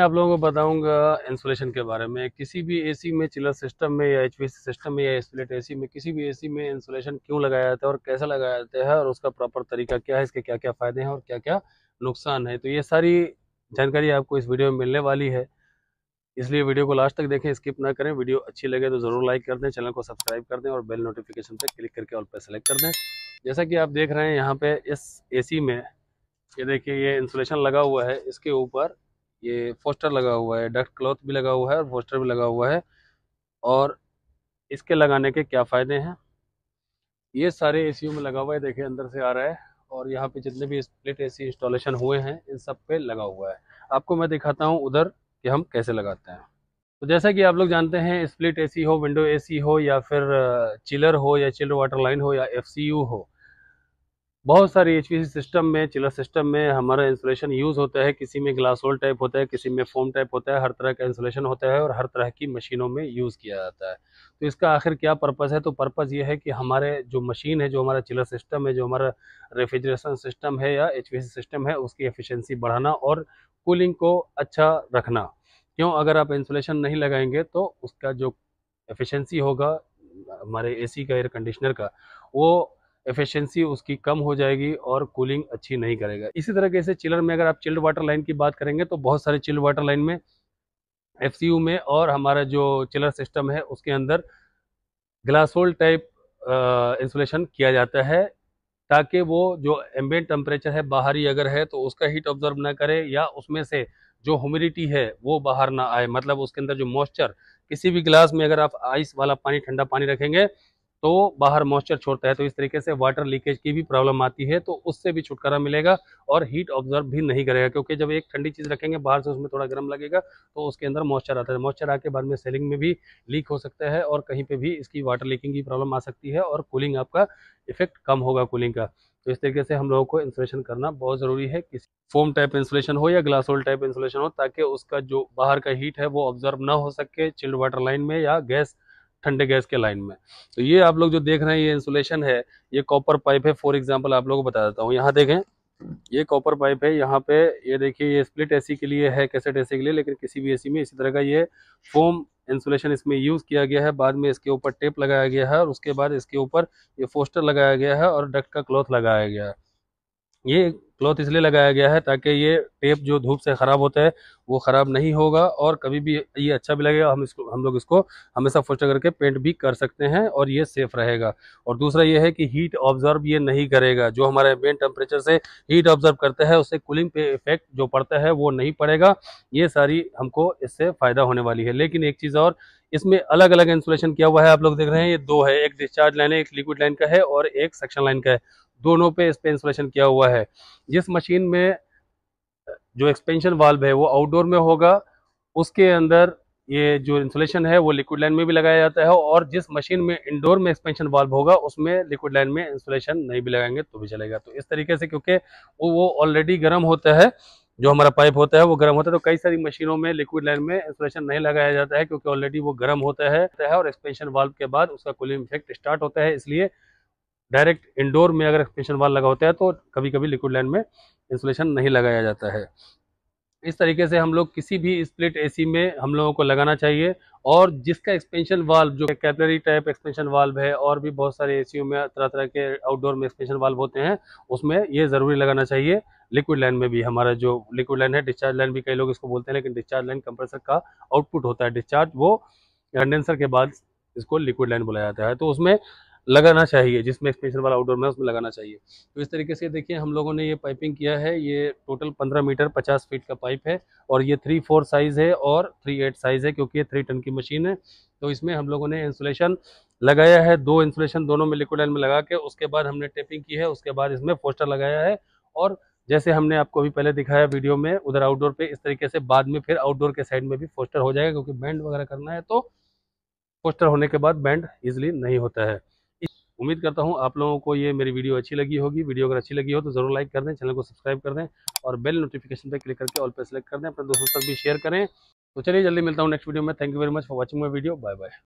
मैं आप लोगों को बताऊंगा इंसुलेशन के बारे में किसी भी एसी में चिलर सिस्टम में या एच सिस्टम में या एसप्लेट एसी में किसी भी एसी में इंसुलेशन क्यों लगाया जाता है और कैसे लगाया जाता है और उसका प्रॉपर तरीका क्या है इसके क्या क्या फ़ायदे हैं और क्या क्या नुकसान है तो ये सारी जानकारी आपको इस वीडियो में मिलने वाली है इसलिए वीडियो को लास्ट तक देखें स्किप ना करें वीडियो अच्छी लगे तो ज़रूर लाइक कर दें चैनल को सब्सक्राइब कर दें और बेल नोटिफिकेशन पर क्लिक करके ऑल पर सेलेक्ट कर दें जैसा कि आप देख रहे हैं यहाँ पे इस ए में ये देखिए ये इंसुलेशन लगा हुआ है इसके ऊपर ये पोस्टर लगा हुआ है डस्ट क्लॉथ भी लगा हुआ है और पोस्टर भी लगा हुआ है और इसके लगाने के क्या फ़ायदे हैं ये सारे ए में लगा हुआ है देखिए अंदर से आ रहा है और यहाँ पे जितने भी स्प्लिट ए इंस्टॉलेशन हुए हैं इन सब पे लगा हुआ है आपको मैं दिखाता हूँ उधर कि हम कैसे लगाते हैं तो जैसा कि आप लोग जानते हैं स्प्लिट ए हो विंडो ए हो या फिर चिलर हो या चिलर वाटर लाइन हो या एफ हो बहुत सारे एच सिस्टम में चिलर सिस्टम में हमारा इंसुलेशन यूज़ होता है किसी में ग्लास होल टाइप होता है किसी में फोम टाइप होता है हर तरह का इंसुलेशन होता है और हर तरह की मशीनों में यूज़ किया जाता है तो इसका आखिर क्या पर्पज़ है तो पर्पज़ ये है कि हमारे जो मशीन है जो हमारा चिलर सिस्टम है जो हमारा रेफ्रिजरेशन सिस्टम है या एच सिस्टम है उसकी एफिशेंसी बढ़ाना और कूलिंग को अच्छा रखना क्यों अगर आप इंसुलेशन नहीं लगाएंगे तो उसका जो एफिशेंसी होगा हमारे एसी का एयर कंडीशनर का वो एफिशिएंसी उसकी कम हो जाएगी और कूलिंग अच्छी नहीं करेगा इसी तरीके से चिलर में अगर आप चिल्ड वाटर लाइन की बात करेंगे तो बहुत सारे चिल्ड वाटर लाइन में एफ में और हमारा जो चिलर सिस्टम है उसके अंदर ग्लासोल टाइप इंसुलेशन किया जाता है ताकि वो जो एम्बियन टेम्परेचर है बाहरी अगर है तो उसका हीट ऑब्जर्व ना करे या उसमें से जो ह्यूमिडिटी है वो बाहर ना आए मतलब उसके अंदर जो मॉइस्चर किसी भी गिलास में अगर आप आइस वाला पानी ठंडा पानी रखेंगे तो बाहर मॉइस्चर छोड़ता है तो इस तरीके से वाटर लीकेज की भी प्रॉब्लम आती है तो उससे भी छुटकारा मिलेगा और हीट ऑब्जर्व भी नहीं करेगा क्योंकि जब एक ठंडी चीज़ रखेंगे बाहर से उसमें थोड़ा गर्म लगेगा तो उसके अंदर मॉइस्चर आता है मॉइस्चर आके बाद में सेलिंग में भी लीक हो सकता है और कहीं पर भी इसकी वाटर लीकिंग की प्रॉब्लम आ सकती है और कूलिंग आपका इफेक्ट कम होगा कूलिंग का तो इस तरीके से हम लोगों को इंसुलेशन करना बहुत ज़रूरी है किसी फोम टाइप इंसुलेशन हो या ग्लास होल टाइप इंसुलेशन हो ताकि उसका जो बाहर का हीट है वो ऑब्जर्व ना हो सके चिल्ड वाटर लाइन में या गैस ठंडे गैस के लाइन में तो ये आप लोग जो देख रहे हैं ये इंसुलेशन है ये कॉपर पाइप है फॉर एग्जाम्पल आप लोगों को बता देता हूँ यहाँ देखें ये कॉपर पाइप है यहाँ पे ये देखिए ये स्प्लिट एसी के लिए है कैसेट एसी के लिए लेकिन किसी भी एसी में इसी तरह का ये फोम इंसुलेशन इसमें यूज़ किया गया है बाद में इसके ऊपर टेप लगाया गया है और उसके बाद इसके ऊपर ये फोस्टर लगाया गया है और डक्ट का क्लॉथ लगाया गया है ये क्लॉथ इसलिए लगाया गया है ताकि ये टेप जो धूप से ख़राब होता है वो ख़राब नहीं होगा और कभी भी ये अच्छा भी लगेगा हम इसको हम लोग इसको हमेशा फोस्टर करके पेंट भी कर सकते हैं और ये सेफ़ रहेगा और दूसरा ये है कि हीट ऑब्जर्व ये नहीं करेगा जो हमारे मेन टेम्परेचर से हीट ऑब्जर्व करता है उससे कूलिंग पे इफेक्ट जो पड़ता है वो नहीं पड़ेगा ये सारी हमको इससे फ़ायदा होने वाली है लेकिन एक चीज़ और इसमें अलग अलग इंसुलेशन किया हुआ है आप लोग देख रहे हैं ये दो है एक डिस्चार्ज लाइन है एक लिक्विड लाइन का है और एक सेक्शन लाइन का है दोनों पे इस पर इंसुलेशन किया हुआ है जिस मशीन में जो एक्सपेंशन वाल्व है वो आउटडोर में होगा उसके अंदर ये जो इंसुलेशन है वो लिक्विड लाइन में भी लगाया जाता है और जिस मशीन में इंडोर में एक्सपेंशन वाल्व होगा उसमें लिक्विड लाइन में इंसुलेशन नहीं भी लगाएंगे तो भी चलेगा तो इस तरीके से क्योंकि वो ऑलरेडी गर्म होता है जो हमारा पाइप होता है वो गर्म होता है तो कई सारी मशीनों में लिक्विड लाइन में इंसुलेशन नहीं लगाया जाता है क्योंकि ऑलरेडी वो गर्म होता है और एक्सपेंशन वाल्व के बाद उसका कूलिंग इफेक्ट स्टार्ट होता है इसलिए डायरेक्ट इंडोर में अगर एक्सपेंशन वाल लगा होता है तो कभी कभी लिक्विड लाइन में इंसुलेशन नहीं लगाया जाता है इस तरीके से हम लोग किसी भी स्प्लिट एसी में हम लोगों को लगाना चाहिए और जिसका एक्सपेंशन वाल्व जो कैपलरी टाइप एक्सपेंशन वाल्व है और भी बहुत सारे एसी में तरह तरह के आउटडोर में एक्सपेंशन वाल्व होते हैं उसमें ये ज़रूरी लगाना चाहिए लिक्विड लाइन में भी हमारा जो लिक्विड लाइन है डिस्चार्ज लाइन भी कई लोग इसको बोलते हैं लेकिन डिस्चार्ज लाइन कंप्रेसर का आउटपुट होता है डिस्चार्ज वो कंडेंसर के बाद इसको लिक्विड लाइन बुलाया जाता है तो उसमें लगाना चाहिए जिसमें एक्सपेंशन वाला आउटडोर में उसमें लगाना चाहिए तो इस तरीके से देखिए हम लोगों ने ये पाइपिंग किया है ये टोटल 15 मीटर 50 फीट का पाइप है और ये थ्री फोर साइज़ है और थ्री एट साइज़ है क्योंकि ये थ्री टन की मशीन है तो इसमें हम लोगों ने इंसुलेशन लगाया है दो इंसुलेशन दोनों में लिक्विड लाइन में लगा के उसके बाद हमने टेपिंग की है उसके बाद इसमें पोस्टर लगाया है और जैसे हमने आपको भी पहले दिखाया वीडियो में उधर आउटडोर पे इस तरीके से बाद में फिर आउटडोर के साइड में भी पोस्टर हो जाएगा क्योंकि बैंड वगैरह करना है तो पोस्टर होने के बाद बैंड इजिली नहीं होता है उम्मीद करता हूँ आप लोगों को ये मेरी वीडियो अच्छी लगी होगी वीडियो अगर अच्छी लगी हो तो ज़रूर लाइक कर दें चैनल को सब्सक्राइब कर दें और बेल नोटिफिकेशन पर क्लिक करके ऑल पर सेलेक्ट कर दें अपने दोस्तों तक भी शेयर करें तो चलिए जल्दी मिलता हूँ नेक्स्ट वीडियो में thank you very much for watching my video bye bye